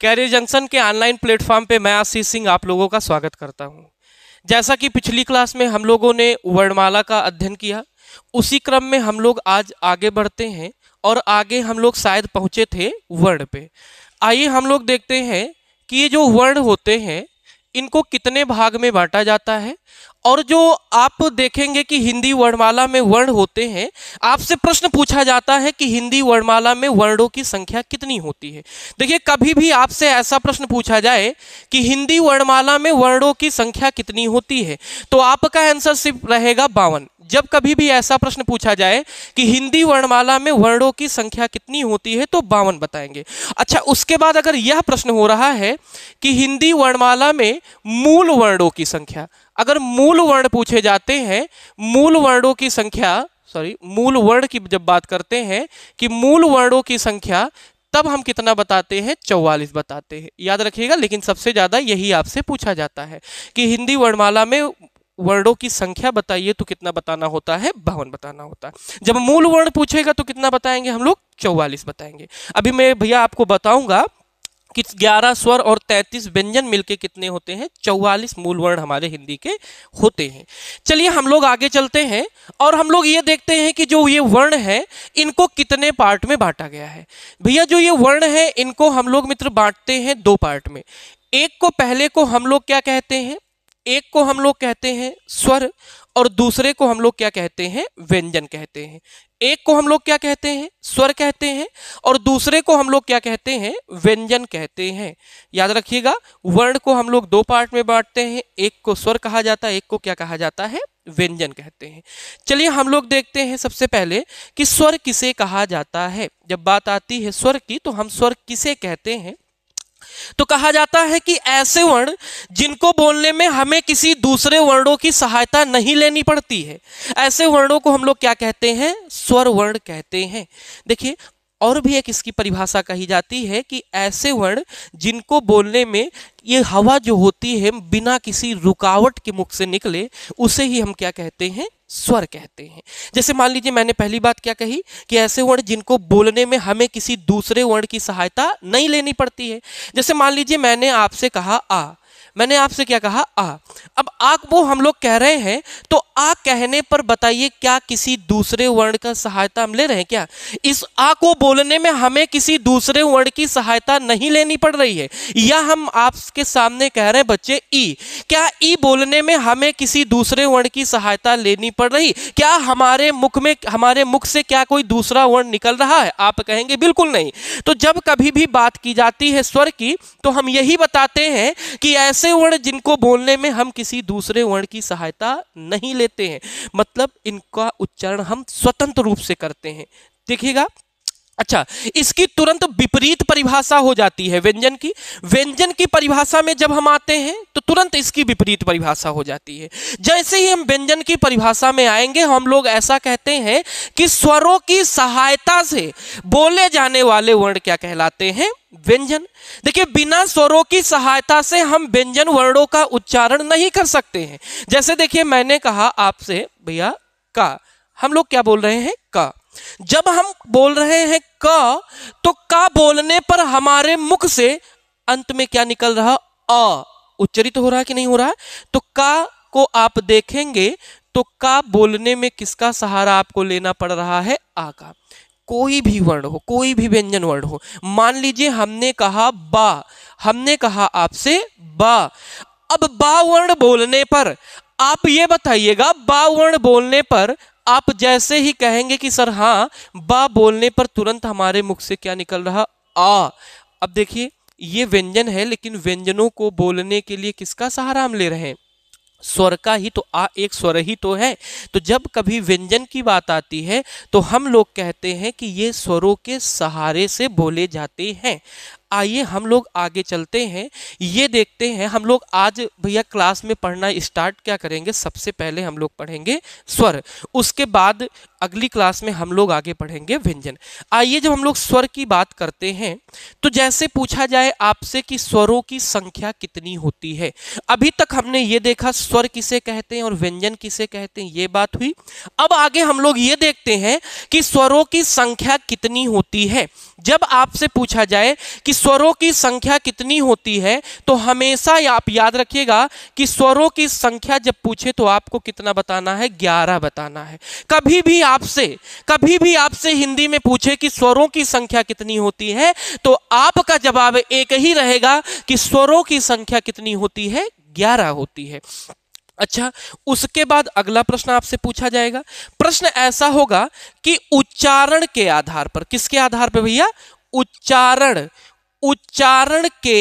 career junction के online platform पे मैं आशीष सिंह आप लोगों का स्वागत करता हूँ जैसा कि पिछली क्लास में हम लोगों ने वर्णमाला का अध्ययन किया उसी क्रम में हम लोग आज आगे बढ़ते हैं और आगे हम लोग शायद पहुँचे थे वर्ण पे आइए हम लोग देखते हैं कि ये जो वर्ण होते हैं इनको कितने भाग में बांटा जाता है और जो आप देखेंगे कि हिंदी वर्णमाला में वर्ण होते हैं आपसे प्रश्न पूछा जाता है कि हिंदी वर्णमाला में वर्णों की संख्या कितनी होती है देखिए कभी भी आपसे ऐसा प्रश्न पूछा जाए कि हिंदी वर्णमाला में वर्णों की संख्या कितनी होती है तो आपका आंसर सिर्फ रहेगा बावन जब कभी भी ऐसा प्रश्न पूछा जाए कि हिंदी वर्णमाला में वर्णों की संख्या कितनी होती है तो बावन बताएंगे अच्छा उसके बाद अगर यह प्रश्न हो रहा है कि हिंदी वर्णमाला में मूल वर्णों की संख्या अगर मूल वर्ण पूछे जाते हैं मूल वर्णों की संख्या सॉरी मूल वर्ण की जब बात करते हैं कि मूल वर्णों की संख्या तब हम कितना बताते हैं चौवालीस बताते हैं याद रखिएगा लेकिन सबसे ज़्यादा यही आपसे पूछा जाता है कि हिंदी वर्णमाला में वर्णों की संख्या बताइए तो कितना बताना होता है बावन बताना होता है जब मूल वर्ण पूछेगा तो कितना बताएंगे हम लोग चौवालीस बताएंगे अभी मैं भैया आपको बताऊंगा ग्यारह स्वर और तैतीस व्यंजन मिलके कितने होते हैं चौवालीस मूल वर्ण हमारे हिंदी के होते हैं चलिए हम लोग आगे चलते हैं और हम लोग ये देखते हैं कि जो ये वर्ण है इनको कितने पार्ट में बांटा गया है भैया जो ये वर्ण है इनको हम लोग मित्र बांटते हैं दो पार्ट में एक को पहले को हम लोग क्या कहते हैं एक को हम लोग कहते हैं स्वर और दूसरे को हम लोग क्या कहते हैं व्यंजन कहते हैं एक को हम लोग क्या कहते हैं स्वर कहते हैं और दूसरे को हम लोग क्या कहते हैं व्यंजन कहते हैं याद रखिएगा वर्ण को हम लोग दो पार्ट में बांटते हैं एक को स्वर कहा जाता है एक को क्या कहा जाता है व्यंजन कहते हैं चलिए हम लोग देखते हैं सबसे पहले कि स्वर किसे कहा जाता है जब बात आती है स्वर की तो हम स्वर किसे कहते हैं तो कहा जाता है कि ऐसे वर्ण जिनको बोलने में हमें किसी दूसरे वर्णों की सहायता नहीं लेनी पड़ती है ऐसे वर्णों को हम लोग क्या कहते हैं स्वर वर्ण कहते हैं देखिए और भी एक इसकी परिभाषा कही जाती है कि ऐसे वर्ण जिनको बोलने में ये हवा जो होती है बिना किसी रुकावट के मुख से निकले उसे ही हम क्या कहते हैं स्वर कहते हैं जैसे मान लीजिए मैंने पहली बात क्या कही कि ऐसे वर्ण जिनको बोलने में हमें किसी दूसरे वर्ण की सहायता नहीं लेनी पड़ती है जैसे मान लीजिए मैंने आपसे कहा आ मैंने आपसे क्या कहा आ अब आक वो हम लोग कह रहे हैं तो आ कहने पर बताइए क्या किसी दूसरे वर्ण का सहायता हम ले रहे हैं क्या इस आ को बोलने में हमें किसी दूसरे वर्ण की सहायता नहीं लेनी पड़ रही है या हम आपके सामने कह रहे हैं बच्चे ई क्या ई बोलने में हमें किसी दूसरे वर्ण की सहायता लेनी पड़ रही क्या हमारे मुख में हमारे मुख से क्या कोई दूसरा वर्ण निकल रहा है आप कहेंगे बिल्कुल नहीं तो जब कभी भी बात की जाती है स्वर की तो हम यही बताते हैं कि ऐसे ऐसे वर्ण जिनको बोलने में हम किसी दूसरे वर्ण की सहायता नहीं लेते हैं मतलब इनका उच्चारण हम स्वतंत्र रूप से करते हैं देखिएगा अच्छा इसकी तुरंत विपरीत परिभाषा हो जाती है व्यंजन की व्यंजन की परिभाषा में जब हम आते हैं तो तुरंत इसकी विपरीत परिभाषा हो जाती है जैसे ही हम व्यंजन की परिभाषा में आएंगे हम लोग ऐसा कहते हैं कि स्वरों की सहायता से बोले जाने वाले वर्ण क्या कहलाते हैं व्यंजन देखिए बिना स्वरों की सहायता से हम व्यंजन वर्णों का उच्चारण नहीं कर सकते हैं जैसे देखिए मैंने कहा आपसे भैया का हम लोग क्या बोल रहे हैं का जब हम बोल रहे हैं क तो का बोलने पर हमारे मुख से अंत में क्या निकल रहा अ उच्चरित तो हो रहा कि नहीं हो रहा है तो का को आप देखेंगे तो का बोलने में किसका सहारा आपको लेना पड़ रहा है आ का कोई भी वर्ण हो कोई भी व्यंजन वर्ण हो मान लीजिए हमने कहा बा हमने कहा आपसे बा अब बा वर्ण बोलने पर आप ये बताइएगा बा वर्ण बोलने पर आप जैसे ही कहेंगे कि सर हाँ बा बोलने पर तुरंत हमारे मुख से क्या निकल रहा आ अब देखिए ये व्यंजन है लेकिन व्यंजनों को बोलने के लिए किसका सहारा हम ले रहे हैं स्वर का ही तो आ एक स्वर ही तो है तो जब कभी व्यंजन की बात आती है तो हम लोग कहते हैं कि ये स्वरों के सहारे से बोले जाते हैं आइए हम लोग आगे चलते हैं ये देखते हैं हम लोग आज भैया क्लास में पढ़ना स्टार्ट क्या करेंगे सबसे पहले हम लोग पढ़ेंगे स्वर उसके बाद अगली क्लास में हम लोग आगे पढ़ेंगे व्यंजन आइए जब हम लोग स्वर की बात करते हैं तो जैसे पूछा जाए आपसे कि स्वरों की संख्या कितनी होती है अभी तक हमने ये देखा स्वर किसे कहते हैं और व्यंजन किसे कहते हैं ये बात हुई अब आगे हम लोग ये देखते हैं कि स्वरों की संख्या कितनी होती है जब आपसे पूछा जाए कि स्वरों की संख्या कितनी होती है तो हमेशा आप याद रखिएगा कि स्वरों की संख्या जब पूछे तो आपको कितना बताना है ग्यारह बताना है कभी भी आपसे कभी भी आपसे हिंदी में पूछे कि स्वरों की संख्या कितनी होती है तो आपका जवाब एक ही रहेगा कि स्वरों की संख्या कितनी होती है ग्यारह होती है अच्छा उसके बाद अगला प्रश्न आपसे पूछा जाएगा प्रश्न ऐसा होगा कि उच्चारण के आधार पर किसके आधार पर भैया उच्चारण उच्चारण के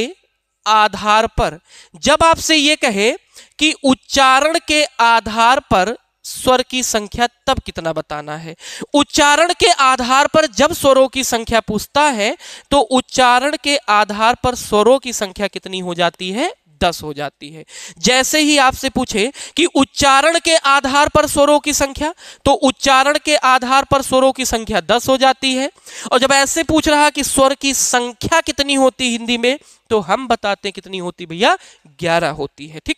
आधार पर जब आपसे ये कहे कि उच्चारण के आधार पर स्वर की संख्या तब कितना बताना है उच्चारण के आधार पर जब स्वरों की संख्या पूछता है तो उच्चारण के आधार पर स्वरों की संख्या कितनी हो जाती है दस हो जाती है जैसे ही आपसे पूछे कि उच्चारण के आधार पर स्वरों की संख्या तो उच्चारण के आधार पर स्वरों की संख्या दस हो जाती है और जब ऐसे पूछ रहा कि स्वर की संख्या कितनी होती हिंदी में तो हम बताते हैं कितनी होती भैया ग्यारह होती है ठीक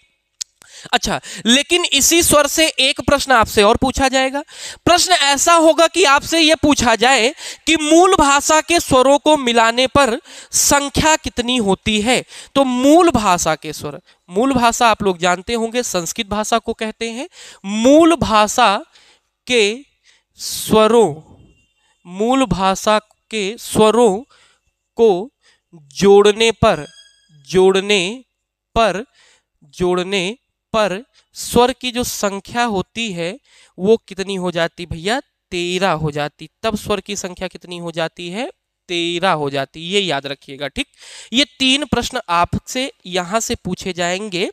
अच्छा लेकिन इसी स्वर से एक प्रश्न आपसे और पूछा जाएगा प्रश्न ऐसा होगा कि आपसे यह पूछा जाए कि मूल भाषा के स्वरों को मिलाने पर संख्या कितनी होती है तो मूल भाषा के स्वर मूल भाषा आप लोग जानते होंगे संस्कृत भाषा को कहते हैं मूल भाषा के स्वरों मूल भाषा के स्वरों को जोड़ने पर जोड़ने पर जोड़ने पर स्वर की जो संख्या होती है वो कितनी हो जाती भैया तेरह हो जाती तब स्वर की संख्या कितनी हो जाती है तेरह हो जाती ये याद रखिएगा ठीक ये तीन प्रश्न आपसे यहां से पूछे जाएंगे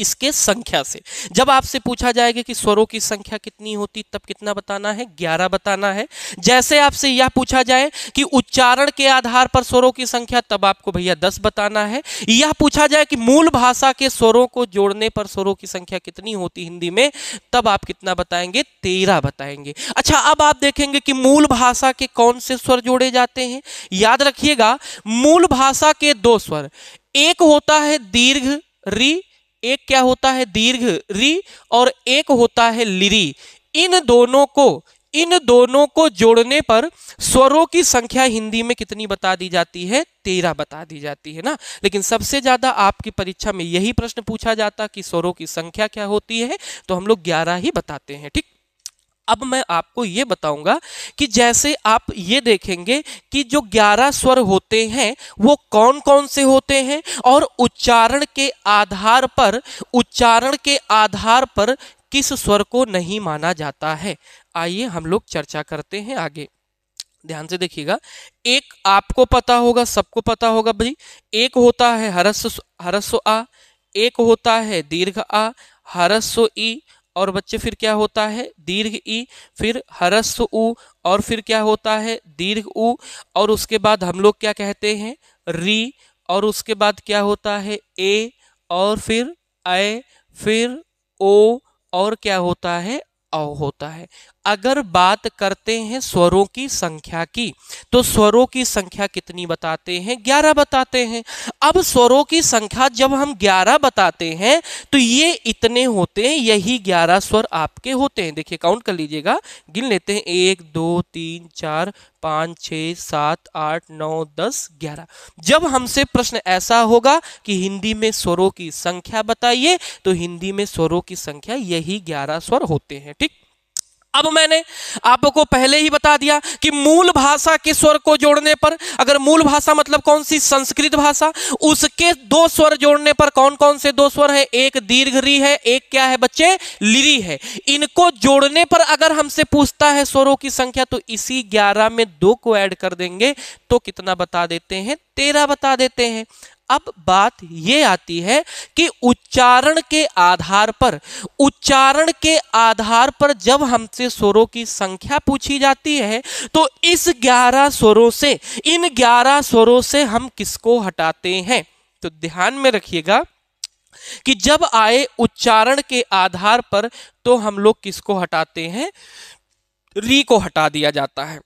इसके संख्या से जब आपसे पूछा जाएगा कि स्वरों की संख्या कितनी होती तब कितना बताना है ग्यारह बताना है जैसे आपसे यह पूछा जाए कि उच्चारण के आधार पर स्वरों की संख्या तब आपको भैया दस बताना है यह पूछा जाए कि मूल भाषा के स्वरों को जोड़ने पर स्वरों की संख्या कितनी होती हिंदी में तब आप कितना बताएंगे तेरह बताएंगे अच्छा अब आप देखेंगे कि मूल भाषा के कौन से स्वर जोड़े जाते हैं याद रखिएगा मूल भाषा के दो स्वर एक होता है दीर्घ री एक क्या होता है दीर्घ री और एक होता है लिरी इन दोनों को इन दोनों को जोड़ने पर स्वरों की संख्या हिंदी में कितनी बता दी जाती है तेरह बता दी जाती है ना लेकिन सबसे ज्यादा आपकी परीक्षा में यही प्रश्न पूछा जाता कि स्वरों की संख्या क्या होती है तो हम लोग ग्यारह ही बताते हैं ठीक अब मैं आपको ये बताऊंगा कि जैसे आप ये देखेंगे कि जो ग्यारह स्वर होते हैं वो कौन कौन से होते हैं और उच्चारण के आधार पर उच्चारण के आधार पर किस स्वर को नहीं माना जाता है आइए हम लोग चर्चा करते हैं आगे ध्यान से देखिएगा एक आपको पता होगा सबको पता होगा भाई एक होता है हरस हरस्व आ एक होता है दीर्घ आ हरस्व ई और बच्चे फिर क्या होता है दीर्घ ई फिर हरस्व उ और फिर क्या होता है दीर्घ उ और उसके बाद हम लोग क्या कहते हैं री और उसके बाद क्या होता है ए और फिर ए फिर ओ और क्या होता है औ होता है अगर बात करते हैं स्वरों की संख्या की तो स्वरों की संख्या कितनी बताते हैं ग्यारह बताते हैं अब स्वरों की संख्या जब हम ग्यारह बताते हैं तो ये इतने होते हैं यही ग्यारह स्वर आपके होते हैं देखिए काउंट कर लीजिएगा गिन लेते हैं एक दो तीन चार पाँच छः सात आठ नौ दस ग्यारह जब हमसे प्रश्न ऐसा होगा कि हिंदी में स्वरों की संख्या बताइए तो हिंदी में स्वरों की संख्या यही ग्यारह स्वर होते हैं ठीक अब मैंने आपको पहले ही बता दिया कि मूल भाषा के स्वर को जोड़ने पर अगर मूल भाषा मतलब कौन सी संस्कृत भाषा उसके दो स्वर जोड़ने पर कौन कौन से दो स्वर है एक दीर्घ री है एक क्या है बच्चे लिरी है इनको जोड़ने पर अगर हमसे पूछता है स्वरों की संख्या तो इसी ग्यारह में दो को ऐड कर देंगे तो कितना बता देते हैं तेरह बता देते हैं अब बात यह आती है कि उच्चारण के आधार पर उच्चारण के आधार पर जब हमसे स्वरों की संख्या पूछी जाती है तो इस ग्यारह स्वरों से इन ग्यारह स्वरों से हम किसको हटाते हैं तो ध्यान में रखिएगा कि जब आए उच्चारण के आधार पर तो हम लोग किसको हटाते हैं री को हटा दिया जाता है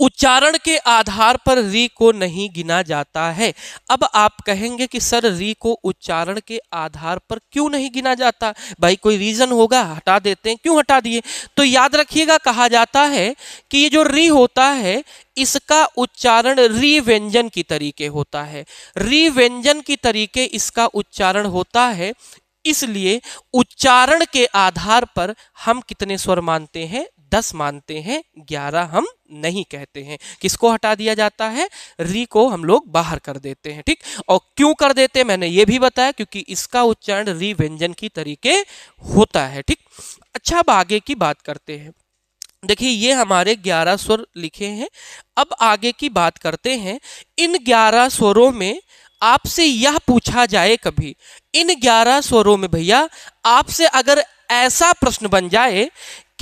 उच्चारण के आधार पर री को नहीं गिना जाता है अब आप कहेंगे कि सर री को उच्चारण के आधार पर क्यों नहीं गिना जाता भाई कोई रीज़न होगा हटा देते हैं क्यों हटा दिए तो याद रखिएगा कहा जाता है कि ये जो री होता है इसका उच्चारण री व्यंजन की तरीके होता है री व्यंजन की तरीके इसका उच्चारण होता है इसलिए उच्चारण के आधार पर हम कितने स्वर मानते हैं दस मानते हैं ग्यारह हम नहीं कहते हैं किसको हटा दिया जाता है री को हम लोग बाहर कर देते हैं ठीक और क्यों कर देते हैं मैंने यह भी बताया क्योंकि इसका उच्चारण री व्यंजन की तरीके होता है ठीक अच्छा अब आगे की बात करते हैं देखिए ये हमारे ग्यारह स्वर लिखे हैं अब आगे की बात करते हैं इन ग्यारह स्वरों में आपसे यह पूछा जाए कभी इन ग्यारह स्वरों में भैया आपसे अगर ऐसा प्रश्न बन जाए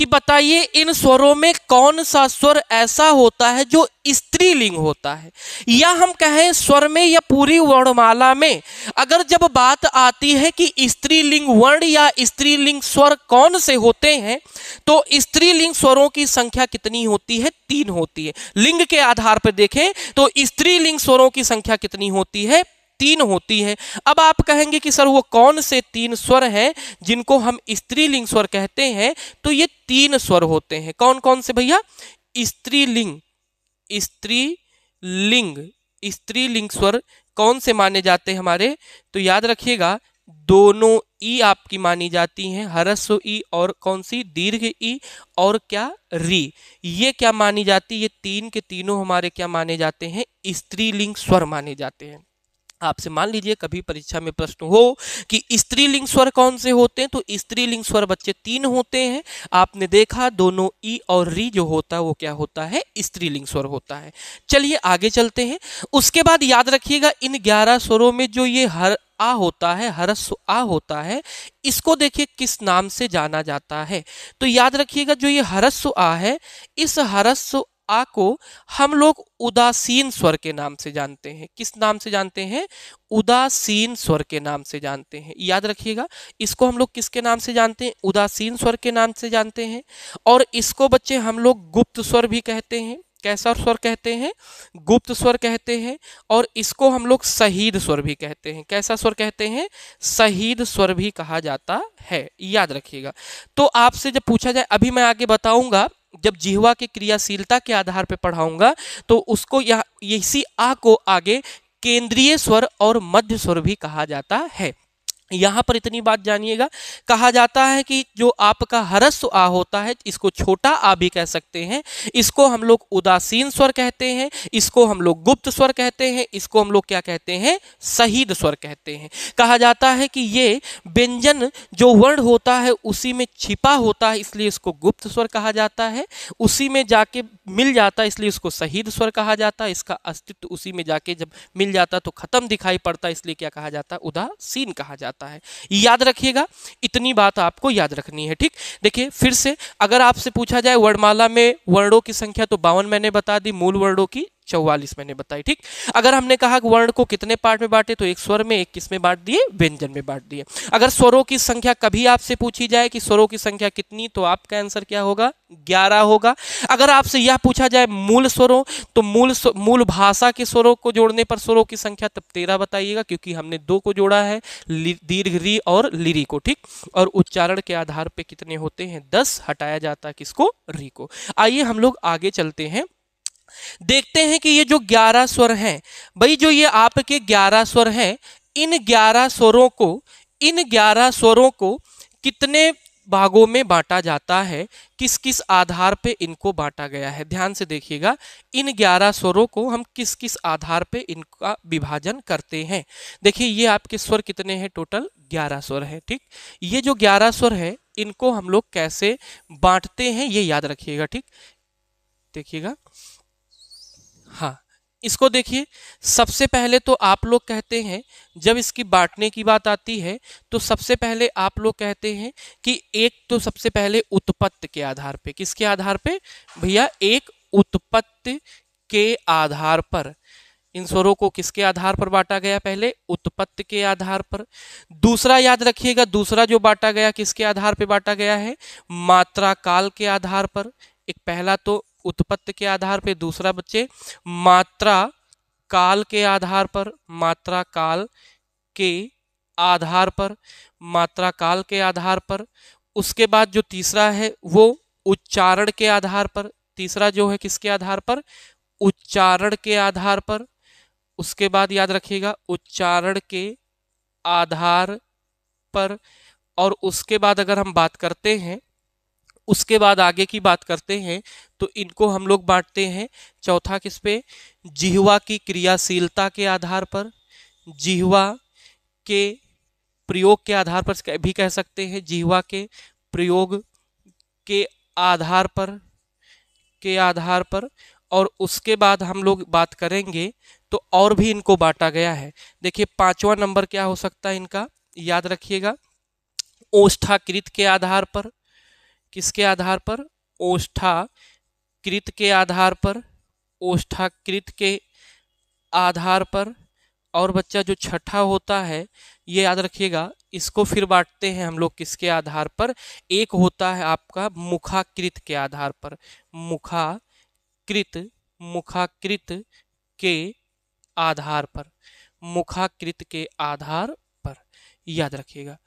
कि बताइए इन स्वरों में कौन सा स्वर ऐसा होता है जो स्त्रीलिंग होता है या हम कहें स्वर में या पूरी वर्णमाला में अगर जब बात आती है कि स्त्रीलिंग वर्ण या स्त्रीलिंग स्वर कौन से होते हैं तो स्त्रीलिंग स्वरों की संख्या कितनी होती है तीन होती है लिंग के आधार पर देखें तो स्त्रीलिंग स्वरों की संख्या कितनी होती है तीन होती हैं अब आप कहेंगे कि सर वो कौन से तीन स्वर हैं जिनको हम स्त्रीलिंग स्वर कहते हैं तो ये तीन स्वर होते हैं कौन कौन से भैया स्त्रीलिंग स्त्रीलिंग स्त्रीलिंग स्वर कौन से माने जाते हैं हमारे तो याद रखिएगा दोनों ई आपकी मानी जाती हैं हरस्व ई और कौन सी दीर्घ ई और क्या री ये क्या मानी जाती है ये तीन के तीनों हमारे क्या माने जाते हैं स्त्रीलिंग स्वर माने जाते हैं आपसे मान लीजिए कभी परीक्षा में प्रश्न हो कि स्त्रीलिंग स्वर कौन से होते हैं तो स्त्रीलिंग स्वर बच्चे तीन होते हैं आपने देखा दोनों ई और री जो होता है वो क्या होता है स्त्रीलिंग स्वर होता है चलिए आगे चलते हैं उसके बाद याद रखिएगा इन ग्यारह स्वरों में जो ये हर आ होता है हरस्व आ होता है इसको देखिए किस नाम से जाना जाता है तो याद रखिएगा जो ये हरस्व आ है इस हरस्व आ को हम लोग उदासीन स्वर के नाम से जानते हैं किस नाम से जानते हैं उदासीन स्वर के नाम से जानते हैं याद रखिएगा इसको हम लोग किसके नाम से जानते हैं उदासीन स्वर के नाम से जानते हैं और इसको बच्चे हम लोग गुप्त स्वर भी कहते हैं कैसा स्वर कहते हैं गुप्त स्वर कहते हैं और इसको हम लोग शहीद स्वर भी कहते हैं कैसा स्वर कहते हैं शहीद स्वर भी कहा जाता है याद रखिएगा तो आपसे जब पूछा जाए अभी मैं आगे बताऊंगा जब जिहवा के क्रियाशीलता के आधार पर पढ़ाऊंगा तो उसको यह इसी आ को आगे केंद्रीय स्वर और मध्य स्वर भी कहा जाता है यहाँ पर इतनी बात जानिएगा कहा जाता है कि जो आपका हरस्व आ होता है इसको छोटा आ भी कह सकते हैं इसको हम लोग उदासीन स्वर कहते हैं इसको हम लोग गुप्त स्वर कहते हैं इसको हम लोग क्या कहते हैं शहीद स्वर कहते हैं कहा जाता है कि ये व्यंजन जो वर्ण होता है उसी में छिपा होता है इसलिए इसको गुप्त स्वर कहा जाता है उसी में जाके मिल जाता है इसलिए इसको शहीद स्वर कहा जाता है इसका अस्तित्व उसी में जाके जब मिल जाता तो खत्म दिखाई पड़ता इसलिए क्या कहा जाता उदासीन कहा जाता सकता है याद रखिएगा इतनी बात आपको याद रखनी है ठीक देखिए फिर से अगर आपसे पूछा जाए वर्णमाला में वर्णों की संख्या तो बावन मैंने बता दी मूल वर्णों की चौवालीस मैंने बताई ठीक अगर हमने कहा वर्ण को कितने पार्ट में बांटे तो एक स्वर में एक किस में बांट दिए व्यंजन में बांट दिए अगर स्वरों की संख्या कभी आपसे पूछी जाए कि स्वरों की संख्या कितनी तो आपका आंसर क्या होगा ग्यारह होगा अगर आपसे यह पूछा जाए मूल स्वरों तो मूल मूल भाषा के स्वरों को जोड़ने पर स्वरों की संख्या तब तेरह बताइएगा क्योंकि हमने दो को जोड़ा है दीर्घ री और लिरी को ठीक और उच्चारण के आधार पर कितने होते हैं दस हटाया जाता किसको री को आइए हम लोग आगे चलते हैं देखते हैं कि ये जो ग्यारह स्वर हैं भाई जो ये आपके ग्यारह स्वर हैं इन ग्यारह स्वरों को इन ग्यारह स्वरों को कितने भागों में बांटा जाता है किस किस आधार पे इनको बांटा गया है ध्यान से देखिएगा इन ग्यारह स्वरों को हम किस किस आधार पे इनका विभाजन करते हैं देखिए ये आपके स्वर कितने हैं टोटल ग्यारह स्वर है ठीक ये जो ग्यारह स्वर है इनको हम लोग कैसे बांटते हैं ये याद रखिएगा ठीक देखिएगा हाँ इसको देखिए सबसे पहले तो आप लोग कहते हैं जब इसकी बांटने की बात आती है तो सबसे पहले आप लोग कहते हैं कि एक तो सबसे पहले उत्पत्त के आधार पे किसके आधार पे भैया एक उत्पत्त के आधार पर इन स्वरों को किसके आधार पर बांटा गया पहले उत्पत्त के आधार पर दूसरा याद रखिएगा दूसरा जो बांटा गया किसके आधार पर बांटा गया है मात्रा काल के आधार पर एक पहला तो उत्पत्ति के आधार पे दूसरा बच्चे मात्रा काल के आधार पर मात्रा काल के आधार पर मात्रा काल के आधार पर उसके बाद जो तीसरा है वो उच्चारण के आधार पर तीसरा जो है किसके आधार पर उच्चारण के आधार पर उसके बाद याद रखिएगा उच्चारण के आधार पर और उसके बाद अगर हम बात करते हैं उसके बाद आगे की बात करते हैं तो इनको हम लोग बांटते हैं चौथा किस पे जिहवा की क्रियाशीलता के आधार पर जिहवा के प्रयोग के आधार पर भी कह सकते हैं जिहवा के प्रयोग के आधार पर के आधार पर और उसके बाद हम लोग बात करेंगे तो और भी इनको बांटा गया है देखिए पांचवा नंबर क्या हो सकता है इनका याद रखिएगा ओष्ठाकृत के आधार पर किसके आधार पर ओष्ठा कृत के आधार पर ओष्ठा कृत के आधार पर और बच्चा जो छठा होता है ये याद रखिएगा इसको फिर बांटते हैं हम लोग किसके आधार पर एक होता है आपका मुखाकृत के आधार पर मुखाकृत मुखाकृत के आधार पर मुखाकृत के आधार पर याद रखिएगा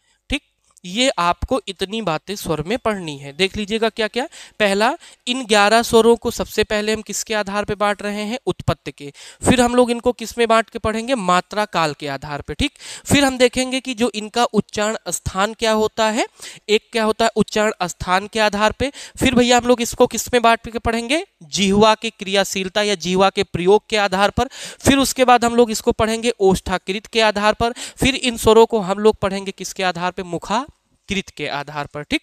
ये आपको इतनी बातें स्वर में पढ़नी है देख लीजिएगा क्या क्या पहला इन ग्यारह स्वरों को सबसे पहले हम किसके आधार पर बांट रहे हैं उत्पत्ति के फिर हम लोग इनको किस में बांट के पढ़ेंगे मात्रा काल के आधार पर ठीक फिर हम देखेंगे कि जो इनका उच्चारण स्थान क्या होता है एक क्या होता है उच्चारण स्थान के आधार पर फिर भैया हम लोग इसको किस में बांट के पढ़ेंगे जिहवा के क्रियाशीलता या जिहवा के प्रयोग के आधार पर फिर उसके बाद हम लोग इसको पढ़ेंगे ओष्ठाकृत के आधार पर फिर इन स्वरों को हम लोग पढ़ेंगे किसके आधार पर मुखा कृत के आधार पर ठीक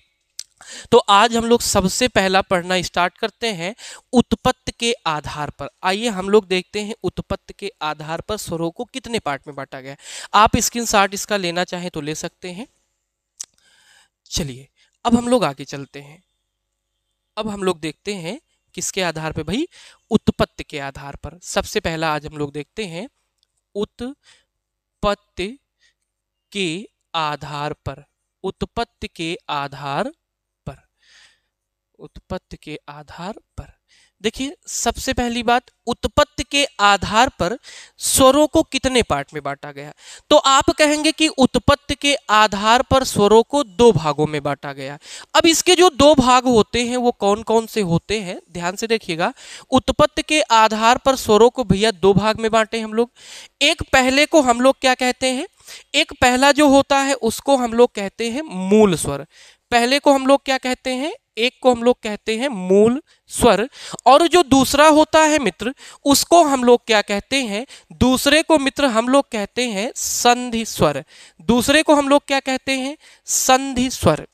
तो आज हम लोग सबसे पहला पढ़ना स्टार्ट करते हैं उत्पत्त के आधार पर आइए हम लोग देखते हैं उत्पत्त के आधार पर स्वरों को कितने पार्ट में बांटा गया आप स्क्रीन शार्ट इसका लेना चाहें तो ले सकते हैं चलिए अब हम लोग आगे चलते हैं अब हम लोग देखते हैं किसके आधार पर भाई उत्पत्ति के आधार पर सबसे पहला आज हम लोग देखते हैं उत्पत्त के आधार पर उत्पत्ति के आधार पर उत्पत्ति के आधार पर देखिए सबसे पहली बात उत्पत्ति के आधार पर स्वरों को कितने पार्ट में बांटा गया तो आप कहेंगे कि उत्पत्ति के आधार पर स्वरों को दो भागों में बांटा गया अब इसके जो दो भाग होते हैं वो कौन कौन से होते हैं ध्यान से देखिएगा उत्पत्ति के आधार पर स्वरों को भैया दो भाग में बांटे हम लोग एक पहले को हम लोग क्या कहते हैं एक पहला जो होता है उसको हम लोग कहते हैं मूल स्वर पहले को हम लोग क्या कहते हैं एक को हम लोग कहते हैं मूल स्वर और जो दूसरा होता है मित्र उसको हम लोग क्या कहते हैं दूसरे को मित्र हम लोग कहते हैं संधि स्वर दूसरे को हम लोग क्या कहते हैं संधि स्वर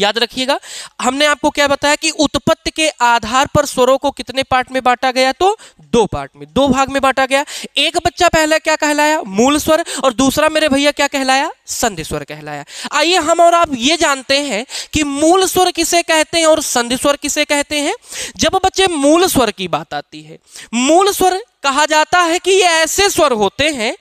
याद रखिएगा हमने आपको क्या बताया कि उत्पत्ति के आधार पर स्वरों को कितने पार्ट में बांटा गया तो दो पार्ट में दो भाग में बांटा गया एक बच्चा पहला क्या कहलाया मूल स्वर और दूसरा मेरे भैया क्या कहलाया संधि स्वर कहलाया आइए हम और आप ये जानते हैं कि मूल स्वर किसे कहते हैं और संधि स्वर किसे कहते हैं जब बच्चे मूल स्वर की बात आती है मूल स्वर कहा जाता है कि ये ऐसे स्वर होते हैं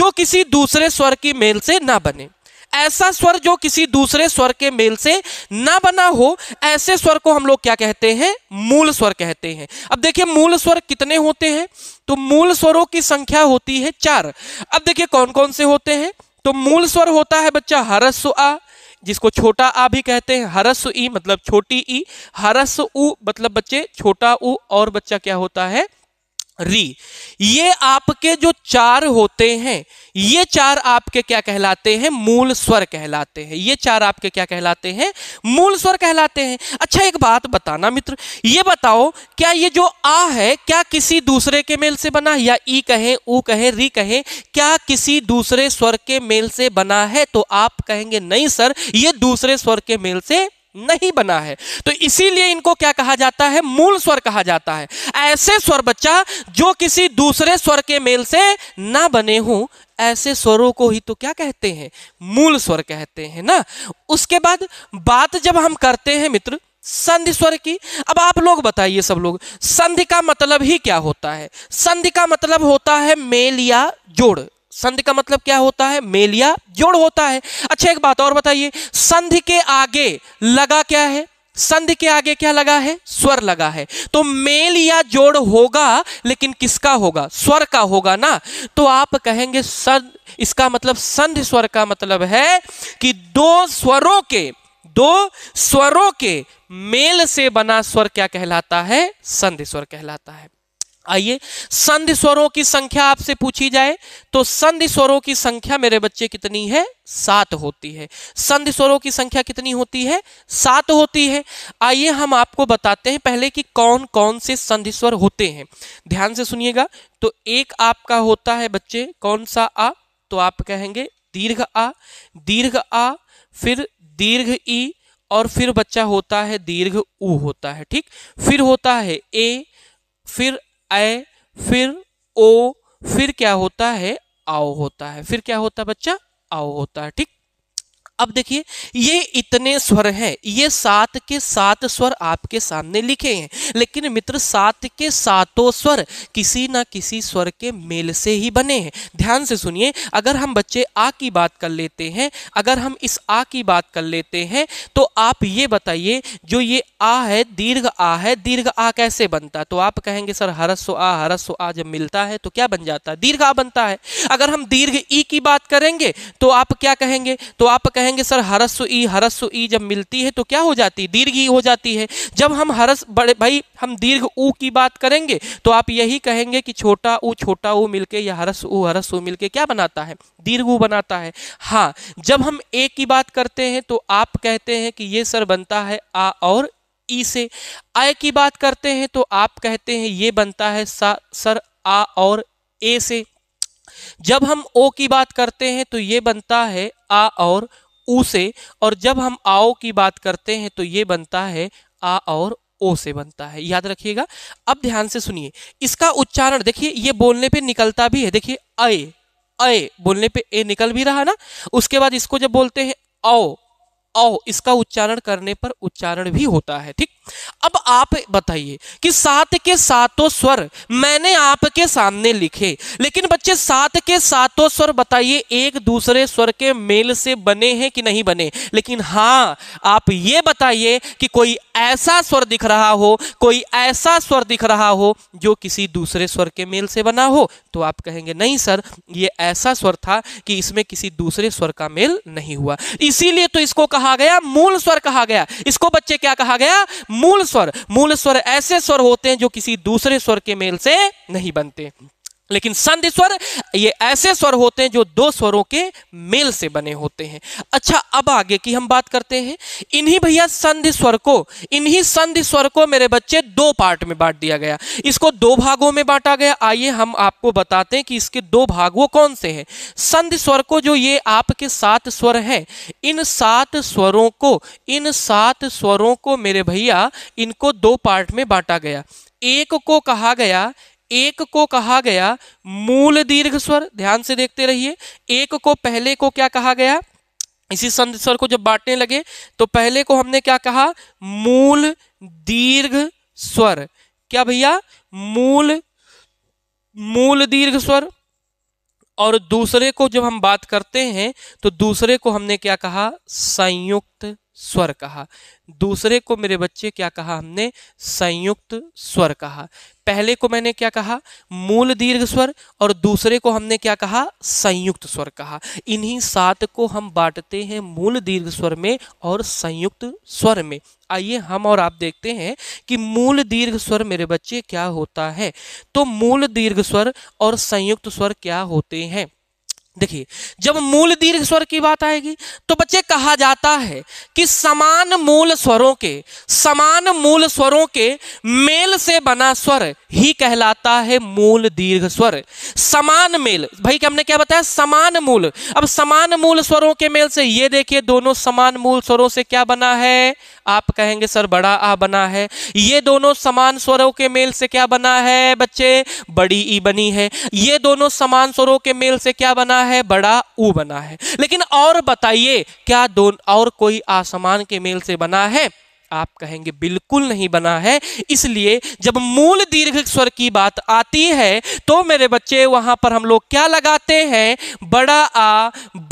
जो किसी दूसरे स्वर की मेल से ना बने ऐसा स्वर जो किसी दूसरे स्वर के मेल से ना बना हो ऐसे स्वर को हम लोग क्या कहते हैं मूल स्वर कहते हैं अब देखिए मूल स्वर कितने होते हैं तो मूल स्वरों की संख्या होती है चार अब देखिए कौन कौन से होते हैं तो मूल स्वर होता है बच्चा हरस आ जिसको छोटा आ भी कहते हैं हरस ई मतलब छोटी ई हरस उ मतलब बच्चे छोटा उ और बच्चा क्या होता है री ये आपके जो चार होते हैं ये चार आपके क्या कहलाते हैं मूल स्वर कहलाते हैं ये चार आपके क्या कहलाते हैं मूल स्वर कहलाते हैं अच्छा एक बात बताना मित्र ये बताओ क्या ये जो आ है क्या किसी दूसरे के मेल से बना या ई कहे ऊ कहे री कहे क्या किसी दूसरे स्वर के मेल से बना है तो आप कहेंगे नहीं सर ये दूसरे स्वर के मेल से नहीं बना है तो इसीलिए इनको क्या कहा जाता है मूल स्वर कहा जाता है ऐसे स्वर बच्चा जो किसी दूसरे स्वर के मेल से ना बने हों ऐसे स्वरों को ही तो क्या कहते हैं मूल स्वर कहते हैं ना उसके बाद बात जब हम करते हैं मित्र संधि स्वर की अब आप लोग बताइए सब लोग संधि का मतलब ही क्या होता है संधि का मतलब होता है मेल या जोड़ संधि का मतलब क्या होता है मेल या जोड़ होता है अच्छा एक बात और बताइए संधि के आगे लगा क्या है संधि के आगे क्या लगा है स्वर लगा है तो मेल या जोड़ होगा लेकिन किसका होगा स्वर का होगा ना तो आप कहेंगे सं इसका मतलब संधि स्वर का मतलब है कि दो स्वरों के दो स्वरों के मेल से बना स्वर क्या कहलाता है संधि स्वर कहलाता है आइए संधि स्वरों की संख्या आपसे पूछी जाए तो संधि स्वरों की संख्या मेरे बच्चे कितनी है सात होती है संधि स्वरों की संख्या कितनी होती है सात होती है आइए हम आपको बताते हैं पहले कि कौन कौन से संधि स्वर होते हैं ध्यान से सुनिएगा तो एक आपका होता है बच्चे कौन सा आ तो आप कहेंगे दीर्घ आ दीर्घ आ फिर दीर्घ ई और फिर बच्चा होता है दीर्घ ऊ होता है ठीक फिर होता है ए फिर ए फिर ओ फिर क्या होता है आओ होता है फिर क्या होता है बच्चा आओ होता है ठीक अब देखिए ये इतने स्वर हैं ये सात के सात स्वर आपके सामने लिखे हैं लेकिन मित्र सात के सातों स्वर किसी ना किसी स्वर के मेल से ही बने हैं ध्यान से सुनिए अगर हम बच्चे आ की बात कर लेते हैं अगर हम इस आ की बात कर लेते हैं तो आप ये बताइए जो ये आ है दीर्घ आ है दीर्घ आ कैसे बनता तो आप कहेंगे सर हरस्व आ हरस्व आ जब मिलता है तो क्या बन जाता है दीर्घ आ बनता है अगर हम दीर्घ ई की बात करेंगे तो आप क्या कहेंगे तो आप कहेंगे कहेंगे सर हरस्व ई हरस्व ई जब मिलती है तो क्या हो जाती है दीर्घ ई हो जाती है जब हम हरस बड़े भाई हम दीर्घ ऊ की बात करेंगे तो आप यही कहेंगे कि छोटा ऊ छोटा ऊ मिलके या हरस ऊ हरस ऊ मिलके क्या बनाता है दीर्घ ऊ बनाता है हाँ जब हम ए की बात करते हैं तो आप कहते हैं कि ये सर बनता है आ और ई से आय की बात करते हैं तो आप कहते हैं ये बनता है सा सर आ और ए से जब हम ओ की बात करते हैं तो ये बनता है आ और ऊ से और जब हम आओ की बात करते हैं तो ये बनता है आ और ओ से बनता है याद रखिएगा अब ध्यान से सुनिए इसका उच्चारण देखिए ये बोलने पे निकलता भी है देखिए अय अय बोलने पे ए निकल भी रहा ना उसके बाद इसको जब बोलते हैं औ औ इसका उच्चारण करने पर उच्चारण भी होता है ठीक अब आप बताइए कि सात के सातों स्वर मैंने आपके सामने लिखे लेकिन बच्चे सात के सातों स्वर बताइए एक दूसरे स्वर के मेल से बने हैं कि नहीं बने लेकिन हाँ आप ये बताइए कि कोई ऐसा स्वर दिख रहा हो कोई ऐसा स्वर दिख रहा हो जो किसी दूसरे स्वर के मेल से बना हो तो आप कहेंगे नहीं सर ये ऐसा स्वर था कि इसमें किसी दूसरे स्वर का मेल नहीं हुआ इसीलिए तो इसको कहा गया मूल स्वर कहा गया इसको बच्चे क्या कहा गया मूल स्वर मूल स्वर ऐसे स्वर होते हैं जो किसी दूसरे स्वर के मेल से नहीं बनते लेकिन संधि स्वर ये ऐसे स्वर होते हैं जो दो स्वरों के मेल से बने होते हैं अच्छा अब आगे की हम बात करते हैं इन्हीं भैया संधि स्वर को इन्हीं संधि स्वर को मेरे बच्चे दो पार्ट में बांट दिया गया इसको दो भागों में बांटा गया आइए हम आपको बताते हैं कि इसके दो भाग वो कौन से हैं संधि स्वर को जो ये आपके सात स्वर हैं इन सात स्वरों को इन सात स्वरों को मेरे भैया इनको दो पार्ट में बांटा गया एक को कहा गया एक को कहा गया मूल दीर्घ स्वर ध्यान से देखते रहिए एक को पहले को क्या कहा गया इसी संध स्वर को जब बांटने लगे तो पहले को हमने क्या कहा मूल दीर्घ स्वर क्या भैया मूल मूल दीर्घ स्वर और दूसरे को जब हम बात करते हैं तो दूसरे को हमने क्या कहा संयुक्त स्वर कहा दूसरे को मेरे बच्चे क्या कहा हमने संयुक्त स्वर कहा पहले को मैंने क्या कहा मूल दीर्घ स्वर और दूसरे को हमने क्या कहा संयुक्त स्वर कहा इन्हीं सात को हम बांटते हैं मूल दीर्घ स्वर में और संयुक्त स्वर में आइए हम और आप देखते हैं कि मूल दीर्घ स्वर मेरे बच्चे क्या होता है तो मूल दीर्घ स्वर और संयुक्त स्वर क्या होते हैं देखिए जब मूल दीर्घ स्वर की बात आएगी तो बच्चे कहा जाता है कि समान मूल स्वरों के समान मूल स्वरों के मेल से बना स्वर ही कहलाता है मूल दीर्घ स्वर समान मेल भाई क्या हमने क्या बताया समान मूल अब समान मूल स्वरों के मेल से ये देखिए दोनों समान मूल स्वरों से क्या बना है आप कहेंगे सर बड़ा आ बना है ये दोनों समान स्वरों के मेल से क्या बना है बच्चे बड़ी ई बनी है ये दोनों समान स्वरों के मेल से क्या बना है है बड़ा ऊ बना है लेकिन और बताइए क्या दो और कोई आसमान के मेल से बना है आप कहेंगे बिल्कुल नहीं बना है इसलिए जब मूल दीर्घ स्वर की बात आती है तो मेरे बच्चे वहां पर हम लोग क्या लगाते हैं बड़ा आ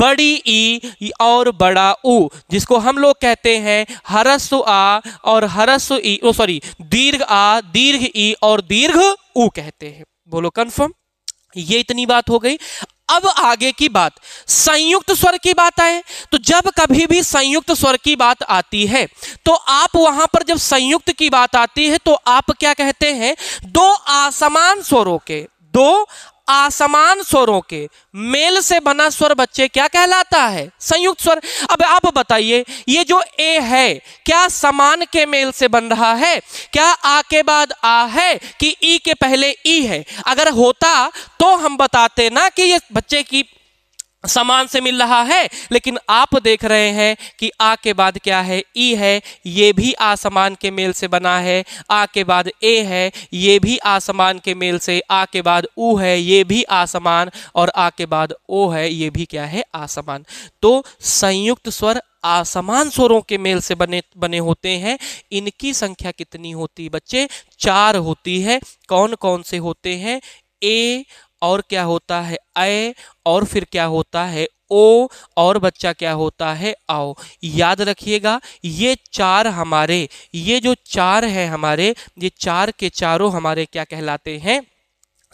बड़ी ई और बड़ा उ जिसको हम लोग कहते हैं हरस आ और हरस ई ओ सॉरी दीर्घ आ दीर्घ ई और दीर्घ उ कहते हैं बोलो कंफर्म ये इतनी बात हो गई अब आगे की बात संयुक्त स्वर की बात आए तो जब कभी भी संयुक्त स्वर की बात आती है तो आप वहां पर जब संयुक्त की बात आती है तो आप क्या कहते हैं दो आसमान स्वरों के दो आसमान स्वरों के मेल से बना स्वर बच्चे क्या कहलाता है संयुक्त स्वर अब आप बताइए ये जो ए है क्या समान के मेल से बन रहा है क्या आ के बाद आ है कि ई के पहले ई है अगर होता तो हम बताते ना कि ये बच्चे की समान से मिल रहा है लेकिन आप देख रहे हैं कि आ के बाद क्या है ई है ये भी आसमान के मेल से बना है आ के बाद ए है ये भी आसमान के मेल से आ के बाद ऊ है ये भी आसमान और आ के बाद ओ है ये भी क्या है आसमान तो संयुक्त स्वर आसमान स्वरों के मेल से बने बने होते हैं इनकी संख्या कितनी होती बच्चे चार होती है कौन कौन से होते हैं ए और क्या होता है ए और फिर क्या होता है ओ और बच्चा क्या होता है आओ याद रखिएगा ये चार हमारे ये जो चार है हमारे ये चार के चारों हमारे क्या कहलाते हैं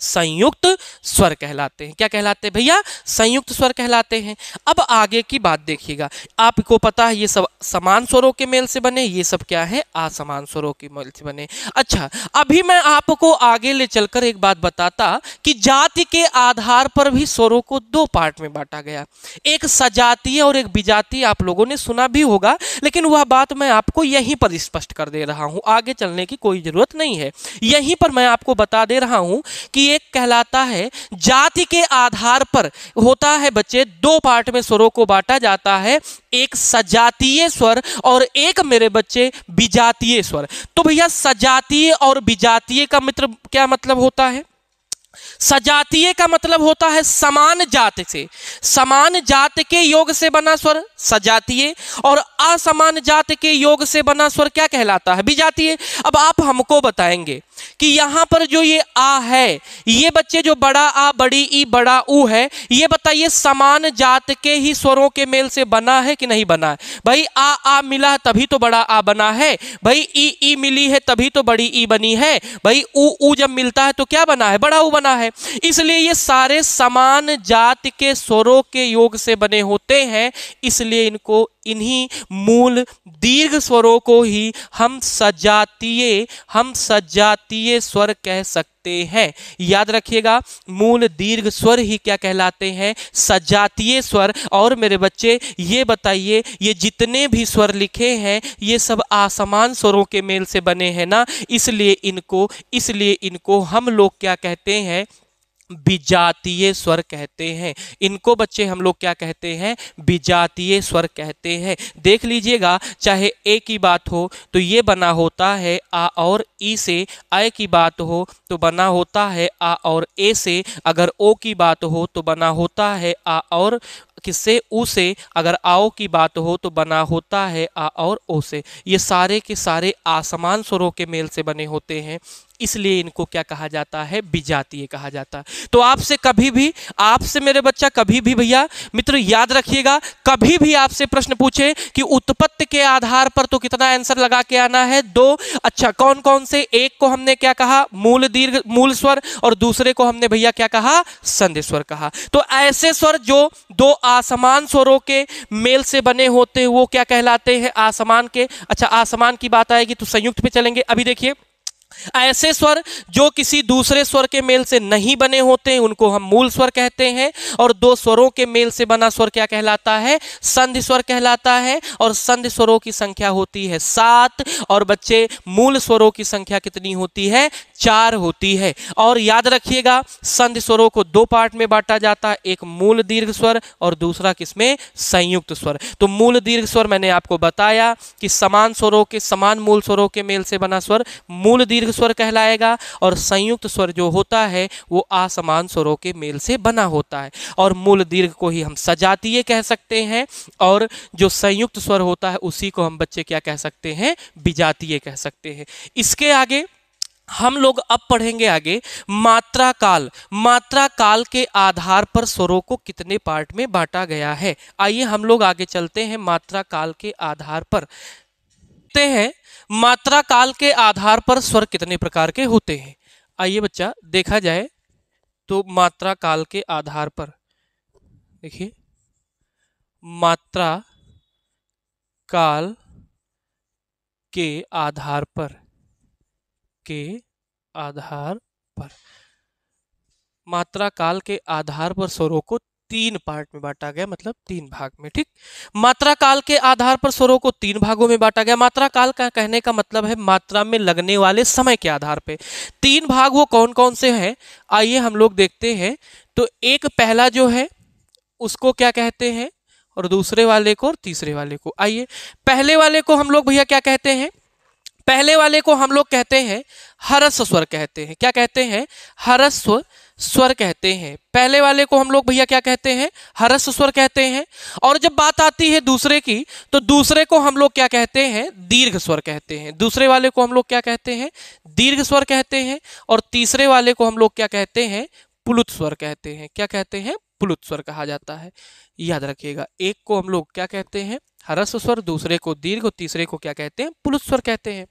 संयुक्त स्वर कहलाते हैं क्या कहलाते हैं भैया संयुक्त स्वर कहलाते हैं अब आगे की बात देखिएगा आपको पता है ये सब समान स्वरों के मेल से बने ये सब क्या है असमान स्वरों के मेल से बने अच्छा अभी मैं आपको आगे ले चलकर एक बात बताता कि जाति के आधार पर भी स्वरों को दो पार्ट में बांटा गया एक सजातीय और एक विजातीय आप लोगों ने सुना भी होगा लेकिन वह बात मैं आपको यहीं पर स्पष्ट कर दे रहा हूँ आगे चलने की कोई जरूरत नहीं है यहीं पर मैं आपको बता दे रहा हूँ कि लिए कहलाता है जाति के आधार पर होता है बच्चे दो पार्ट में स्वरों को बांटा जाता है एक सजातीय स्वर और एक मेरे बच्चे विजातीय स्वर तो भैया सजातीय और विजातीय का मित्र क्या मतलब होता है सजातीय का मतलब होता है समान जात से समान जात के योग से बना स्वर सजातीय और असमान जात के योग से बना स्वर क्या कहलाता है विजातीय अब आप हमको बताएंगे कि यहां पर जो ये आ है ये बच्चे जो बड़ा आ बड़ी ई बड़ा ऊ है ये बताइए समान जात के ही स्वरों के मेल से बना है कि नहीं बना है भाई आ आ मिला तभी तो बड़ा आ बना है भाई ई ई मिली है तभी तो बड़ी ई बनी है भाई ऊ उ जब मिलता है तो क्या बना है बड़ा ऊ बना बना है इसलिए ये सारे समान जात के स्वरों के योग से बने होते हैं इसलिए इनको इन्हीं मूल दीर्घ स्वरों को ही हम सजातीय हम सजातीय स्वर कह सकते हैं याद रखिएगा मूल दीर्घ स्वर ही क्या कहलाते हैं सजातीय स्वर और मेरे बच्चे ये बताइए ये जितने भी स्वर लिखे हैं ये सब आसमान स्वरों के मेल से बने हैं ना इसलिए इनको इसलिए इनको हम लोग क्या कहते हैं विजातीय स्वर कहते हैं इनको बच्चे हम लोग क्या कहते हैं विजातीय स्वर कहते हैं देख लीजिएगा चाहे ए की बात हो तो ये बना होता है आ और ई से अय की बात हो तो बना होता है आ और ए से अगर ओ की बात हो तो बना होता है आ और किससे ऊ से अगर आओ की बात हो तो बना होता है आ और ओ से ये सारे के सारे आसमान स्वरों के मेल से बने होते हैं इसलिए इनको क्या कहा जाता है विजातीय कहा जाता है तो आपसे कभी भी आपसे मेरे बच्चा कभी भी भैया मित्र याद रखिएगा कभी भी आपसे प्रश्न पूछे कि उत्पत्ति के आधार पर तो कितना आंसर लगा के आना है दो अच्छा कौन कौन से एक को हमने क्या कहा मूल दीर्घ मूल स्वर और दूसरे को हमने भैया क्या कहा संधि स्वर कहा तो ऐसे स्वर जो दो आसमान स्वरों के मेल से बने होते वो क्या कहलाते हैं आसमान के अच्छा आसमान की बात आएगी तो संयुक्त पे चलेंगे अभी देखिए ऐसे स्वर जो किसी दूसरे स्वर के मेल से नहीं बने होते हैं उनको हम मूल स्वर कहते हैं और दो स्वरों के मेल से बना स्वर क्या कहलाता है संधि स्वर कहलाता है और संधि स्वरों की संख्या होती है सात और बच्चे मूल स्वरों की संख्या कितनी होती है चार होती है और याद रखिएगा संधि स्वरों को दो पार्ट में बांटा जाता है एक मूल दीर्घ स्वर और दूसरा किसमें संयुक्त स्वर तो मूल दीर्घ स्वर मैंने आपको बताया कि समान स्वरों के समान मूल स्वरों के मेल से बना स्वर मूल दीर्घ स्वर कहलाएगा और संयुक्त स्वर जो होता है वो असमान स्वरों के मेल से बना होता है और मूल दीर्घ को ही हम सजातीय कह सकते हैं और जो संयुक्त स्वर होता है उसी को हम बच्चे क्या कह सकते हैं विजातीय कह सकते हैं इसके आगे हम लोग अब पढ़ेंगे आगे मात्रा काल मात्रा काल के आधार पर स्वरों को कितने पार्ट में बांटा गया है आइए हम लोग आगे चलते हैं मात्रा काल के आधार पर ते हैं मात्रा काल के आधार पर स्वर कितने प्रकार के होते हैं आइए बच्चा देखा जाए तो मात्रा काल के आधार पर देखिए मात्रा काल के आधार पर के आधार पर मात्रा काल के आधार पर स्वरों को तीन पार्ट में बांटा गया मतलब तीन भाग में ठीक मात्रा काल के आधार पर स्वरों को तीन भागों में बांटा गया मात्रा काल का कहने का मतलब है मात्रा में लगने वाले समय के आधार पे तीन भाग वो कौन कौन से हैं आइए हम लोग देखते हैं तो एक पहला जो है उसको क्या कहते हैं और दूसरे वाले को और तीसरे वाले को आइए पहले वाले को हम लोग भैया क्या कहते हैं पहले वाले को हम लोग कहते हैं हरस्व स्वर कहते हैं क्या कहते हैं हरस्व स्वर कहते हैं पहले वाले को हम लोग भैया क्या कहते हैं हरस्व स्वर कहते हैं और जब बात आती है दूसरे की तो दूसरे को हम लोग क्या कहते हैं दीर्घ स्वर कहते हैं दूसरे वाले को हम लोग क्या कहते हैं दीर्घ स्वर कहते हैं और तीसरे वाले को हम लोग क्या कहते हैं पुलुत स्वर कहते हैं क्या कहते हैं पुलुत स्वर कहा जाता है याद रखिएगा एक को हम लोग क्या कहते हैं हरस्व स्वर दूसरे को दीर्घ और तीसरे को क्या कहते हैं पुलुत स्वर कहते हैं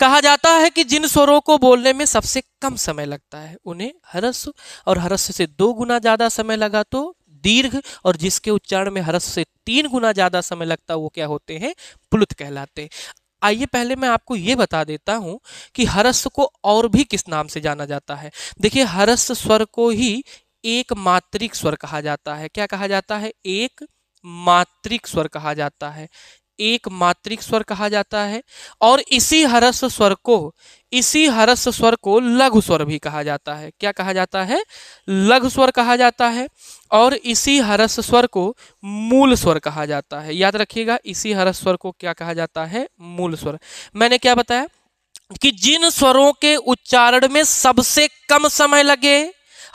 कहा जाता है कि जिन स्वरों को बोलने में सबसे कम समय लगता है उन्हें हरस्व और हरस्व से दो गुना ज्यादा समय लगा तो दीर्घ और जिसके उच्चारण में हरस्व से तीन गुना ज्यादा समय लगता वो क्या होते हैं प्लुत कहलाते हैं आइए पहले मैं आपको ये बता देता हूँ कि हरस्व को और भी किस नाम से जाना जाता है देखिए हरस्व स्वर को ही एक मात्रिक स्वर कहा जाता है क्या कहा जाता है एक मात्रिक स्वर कहा जाता है एक मात्रिक स्वर कहा जाता है और इसी हरस स्वर को इसी हरस स्वर को लघु स्वर भी कहा जाता है क्या कहा जाता है लघु स्वर कहा जाता है और इसी हरस स्वर को मूल स्वर कहा जाता है याद रखिएगा इसी हरस स्वर को क्या कहा जाता है मूल स्वर मैंने क्या बताया कि जिन स्वरों के उच्चारण में सबसे कम समय लगे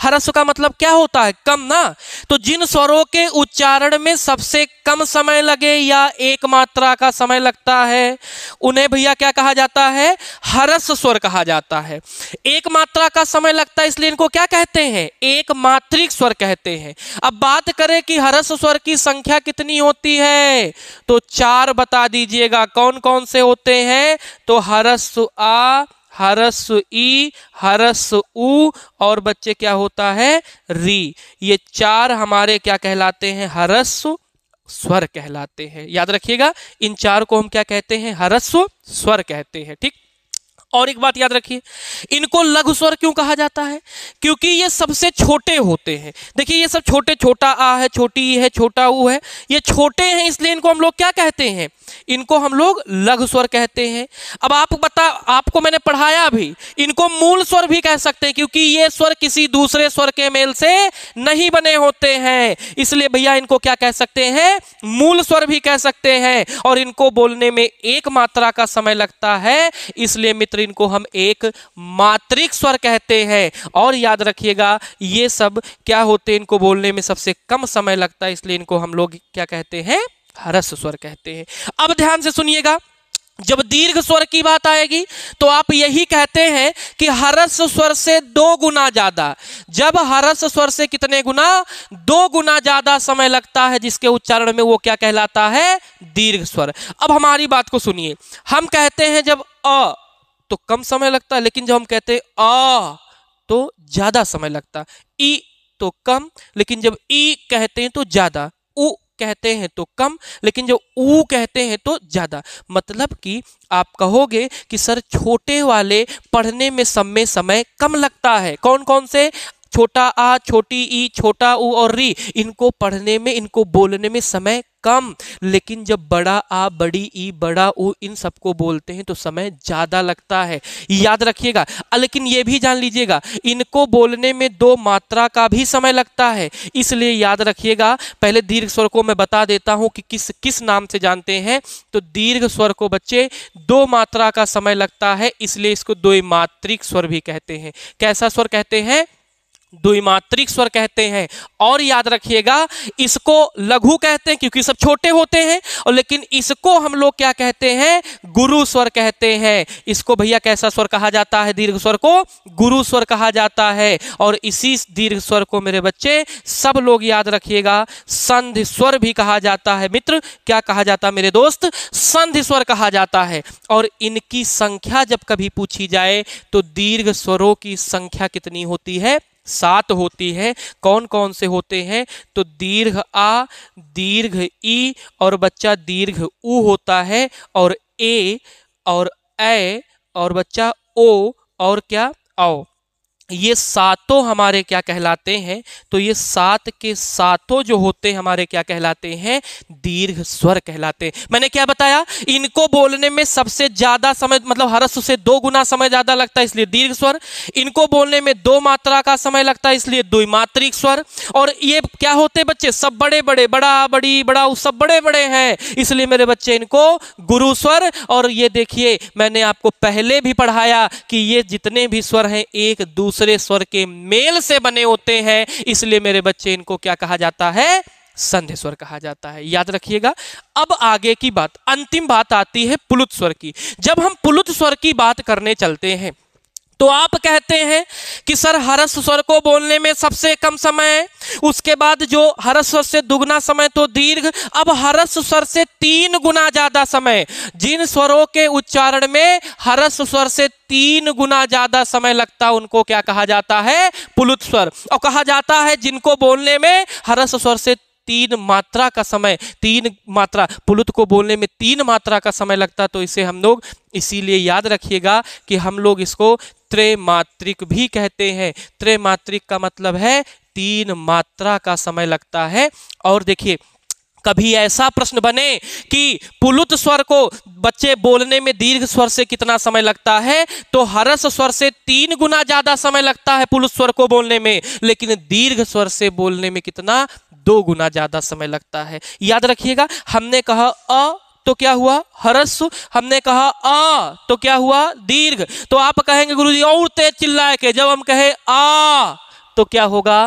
हरस का मतलब क्या होता है कम ना तो जिन स्वरों के उच्चारण में सबसे कम समय लगे या एक मात्रा का समय लगता है उन्हें भैया क्या कहा जाता है हरस स्वर कहा जाता है एक मात्रा का समय लगता है इसलिए इनको क्या कहते हैं एक मात्रिक स्वर कहते हैं अब बात करें कि हरस स्वर की संख्या कितनी होती है तो चार बता दीजिएगा कौन कौन से होते हैं तो हरस आ हरस ई हरस ऊ और बच्चे क्या होता है री ये चार हमारे क्या कहलाते हैं हरस्व स्वर कहलाते हैं याद रखिएगा इन चार को हम क्या कहते हैं हरस्व स्वर कहते हैं ठीक और एक बात याद रखिए इनको लघु स्वर क्यों कहा जाता है क्योंकि ये सबसे छोटे होते हैं देखिए ये सब छोटे छोटा आ है छोटी है छोटा ऊ है ये छोटे हैं इसलिए इनको हम लोग क्या कहते हैं इनको हम लोग लघु स्वर कहते हैं अब आप बता आपको मैंने पढ़ाया भी इनको मूल स्वर भी कह सकते हैं क्योंकि ये स्वर किसी दूसरे स्वर के मेल से नहीं बने होते हैं इसलिए भैया इनको क्या कह सकते हैं मूल स्वर भी कह सकते हैं और इनको बोलने में एक मात्रा का समय लगता है इसलिए मित्र इनको हम एक मात्रिक स्वर कहते हैं और याद रखिएगा ये सब क्या होते हैं इनको बोलने में सबसे कम समय लगता है इसलिए इनको हम लोग क्या कहते हैं हरस स्वर कहते हैं अब ध्यान से सुनिएगा जब दीर्घ स्वर की बात आएगी तो आप यही कहते हैं कि हरस स्वर से दो गुना ज्यादा जब हरस स्वर से कितने गुना दो गुना ज्यादा समय लगता है जिसके उच्चारण में वो क्या कहलाता है दीर्घ स्वर अब हमारी बात को सुनिए हम कहते हैं जब अ तो कम समय लगता है लेकिन जब हम कहते हैं आ तो ज्यादा समय लगता है ई तो कम लेकिन जब ई कहते हैं तो ज्यादा उ कहते हैं तो कम लेकिन जब ऊ कहते हैं तो ज़्यादा मतलब कि आप कहोगे कि सर छोटे वाले पढ़ने में सब में समय कम लगता है कौन कौन से छोटा आ छोटी ई छोटा ऊ और री इनको पढ़ने में इनको बोलने में समय कम लेकिन जब बड़ा आ बड़ी ई बड़ा ऊ इन सबको बोलते हैं तो समय ज़्यादा लगता है याद रखिएगा लेकिन ये भी जान लीजिएगा इनको बोलने में दो मात्रा का भी समय लगता है इसलिए याद रखिएगा पहले दीर्घ स्वर को मैं बता देता हूँ कि किस किस नाम से जानते हैं तो दीर्घ स्वर को बच्चे दो मात्रा का समय लगता है इसलिए इसको दो मात्रिक स्वर भी कहते हैं कैसा स्वर कहते हैं द्विमात्रिक स्वर कहते हैं और याद रखिएगा इसको लघु कहते हैं क्योंकि सब छोटे होते हैं और लेकिन इसको हम लोग क्या कहते हैं गुरु स्वर कहते हैं इसको भैया कैसा स्वर कहा जाता है दीर्घ स्वर को गुरु स्वर कहा जाता है और इसी दीर्घ स्वर को मेरे बच्चे सब लोग याद रखिएगा संधि स्वर भी कहा जाता है मित्र क्या कहा जाता है मेरे दोस्त संधि स्वर कहा जाता है और इनकी संख्या जब कभी पूछी जाए तो दीर्घ स्वरों की संख्या कितनी होती है सात होती है कौन कौन से होते हैं तो दीर्घ आ दीर्घ ई और बच्चा दीर्घ ऊ होता है और ए और ए और बच्चा ओ और क्या औ ये सातों हमारे क्या कहलाते हैं तो ये सात के सातों जो होते हैं हमारे क्या कहलाते हैं दीर्घ स्वर कहलाते हैं मैंने क्या बताया इनको बोलने में सबसे ज्यादा समय मतलब हरस से दो गुना समय ज्यादा लगता है इसलिए दीर्घ स्वर इनको बोलने में दो मात्रा का समय लगता है इसलिए द्विमात्रिक स्वर और ये क्या होते बच्चे सब बड़े बड़े बड़ा बड़ी बड़ा सब बड़े बड़े हैं इसलिए मेरे बच्चे इनको गुरु स्वर और ये देखिए मैंने आपको पहले भी पढ़ाया कि ये जितने भी स्वर हैं एक दूसरे दूसरे स्वर के मेल से बने होते हैं इसलिए मेरे बच्चे इनको क्या कहा जाता है संधि स्वर कहा जाता है याद रखिएगा अब आगे की बात अंतिम बात आती है पुलुत स्वर की जब हम पुलुत स्वर की बात करने चलते हैं तो आप कहते हैं कि सर हरस स्वर को बोलने में सबसे कम समय है उसके बाद जो हरस स्वर से दुगना समय तो दीर्घ अब हरस स्वर से तीन गुना ज्यादा समय जिन स्वरों के उच्चारण में हरस स्वर से तीन गुना ज्यादा समय लगता है उनको क्या कहा जाता है पुलुत स्वर और कहा जाता है जिनको बोलने में हरस स्वर से तीन मात्रा का समय तीन मात्रा पुलुत को बोलने में तीन मात्रा का समय लगता तो इसे हम लोग इसीलिए याद रखिएगा कि हम लोग इसको त्रैमात्रिक भी कहते हैं त्रैमात्रिक का मतलब है तीन मात्रा का समय लगता है और देखिए कभी ऐसा प्रश्न बने कि पुलुत स्वर को बच्चे बोलने में दीर्घ स्वर से कितना समय लगता है तो हरस स्वर से तीन गुना ज्यादा समय लगता है पुलुत स्वर को बोलने में लेकिन दीर्घ स्वर से बोलने में कितना दो गुना ज्यादा समय लगता है याद रखिएगा हमने कहा अ तो क्या हुआ हरस्व हमने कहा आ तो क्या हुआ दीर्घ तो आप कहेंगे गुरु जी और तेज चिल्लाए के जब हम कहे आ तो क्या होगा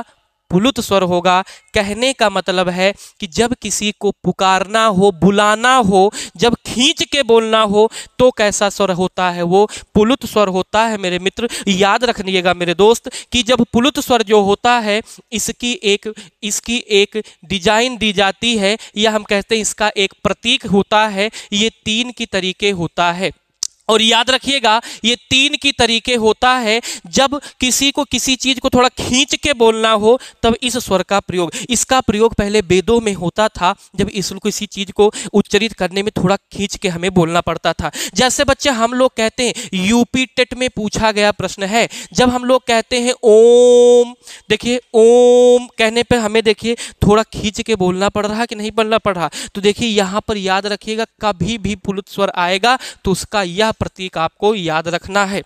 पुलुत स्वर होगा कहने का मतलब है कि जब किसी को पुकारना हो बुलाना हो जब खींच के बोलना हो तो कैसा स्वर होता है वो पुलुत स्वर होता है मेरे मित्र याद रखिएगा मेरे दोस्त कि जब पुलुत स्वर जो होता है इसकी एक इसकी एक डिजाइन दी जाती है या हम कहते हैं इसका एक प्रतीक होता है ये तीन की तरीके होता है और याद रखिएगा ये तीन की तरीके होता है जब किसी को किसी चीज को थोड़ा खींच के बोलना हो तब इस स्वर का प्रयोग इसका प्रयोग पहले वेदों में होता था जब इस किसी चीज को उच्चरित करने में थोड़ा खींच के हमें बोलना पड़ता था जैसे बच्चे हम लोग कहते हैं यूपी टेट में पूछा गया प्रश्न है जब हम लोग कहते हैं ओम देखिए ओम कहने पर हमें देखिए थोड़ा खींच के बोलना पड़ रहा कि नहीं बोलना पड़ रहा तो देखिए यहाँ पर याद रखिएगा कभी भी पुलुत स्वर आएगा तो उसका यह प्रतीक आपको याद रखना है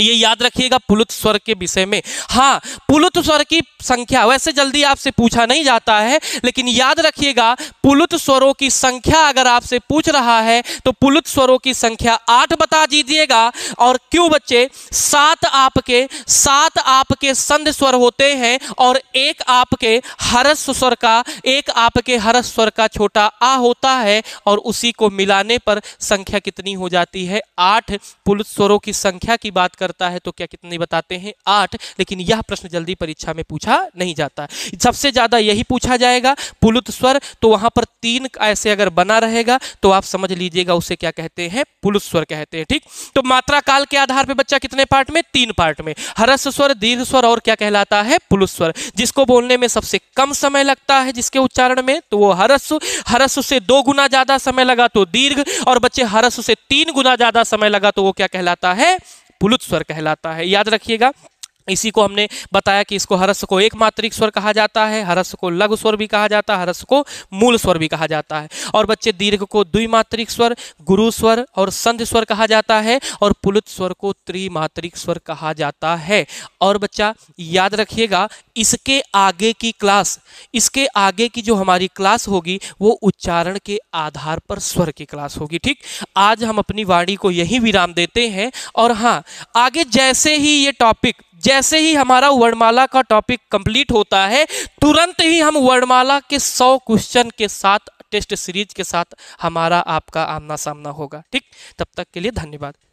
ये याद रखिएगा पुलुत स्वर के विषय में हाँ पुलुत स्वर की संख्या वैसे जल्दी आपसे पूछा नहीं जाता है लेकिन याद रखिएगा पुलुत स्वरों की संख्या अगर आपसे पूछ रहा है तो पुलुत स्वरों की संख्या आठ बता दीजिएगा और क्यों बच्चे सात आपके सात आपके संध स्वर होते हैं और एक आपके हरस स्वर का एक आपके हरस स्वर का छोटा आ होता है और उसी को मिलाने पर संख्या कितनी हो जाती है आठ पुलुत स्वरों की संख्या की बात कर करता है तो क्या कितने बताते हैं आठ लेकिन यह प्रश्न जल्दी परीक्षा में पूछा नहीं जाता सबसे ज़्यादा यही पूछा जाएगा पुलुत स्वर तो वहां पर तीन ऐसे अगर बना रहेगा तो आप समझ लीजिएगा उसे क्या कहते हैं पुलुत स्वर कहते हैं ठीक तो मात्रा काल के आधार पर बच्चा कितने पार्ट में तीन पार्ट में हरस स्वर दीर्घ स्वर और क्या कहलाता है पुलुत स्वर जिसको बोलने में सबसे कम समय लगता है जिसके उच्चारण में तो वो हरस हरस से दो गुना ज़्यादा समय लगा तो दीर्घ और बच्चे हरस से तीन गुना ज़्यादा समय लगा तो वो क्या कहलाता है स्वर कहलाता है याद रखिएगा इसी को हमने बताया कि इसको हरस को एक मात्रिक स्वर कहा जाता है हरस को लघु स्वर भी कहा जाता है हरस को मूल स्वर भी कहा जाता है और बच्चे दीर्घ को द्विमात्रिक स्वर गुरु स्वर और संध स्वर कहा जाता है और पुलित स्वर को त्रिमात्रिक स्वर कहा जाता है और बच्चा याद रखिएगा इसके आगे की क्लास इसके आगे की जो हमारी क्लास होगी वो उच्चारण के आधार पर स्वर की क्लास होगी ठीक आज हम अपनी वाणी को यही विराम देते हैं और हाँ आगे जैसे ही ये टॉपिक जैसे ही हमारा वर्णमाला का टॉपिक कंप्लीट होता है तुरंत ही हम वर्णमाला के सौ क्वेश्चन के साथ टेस्ट सीरीज के साथ हमारा आपका आमना सामना होगा ठीक तब तक के लिए धन्यवाद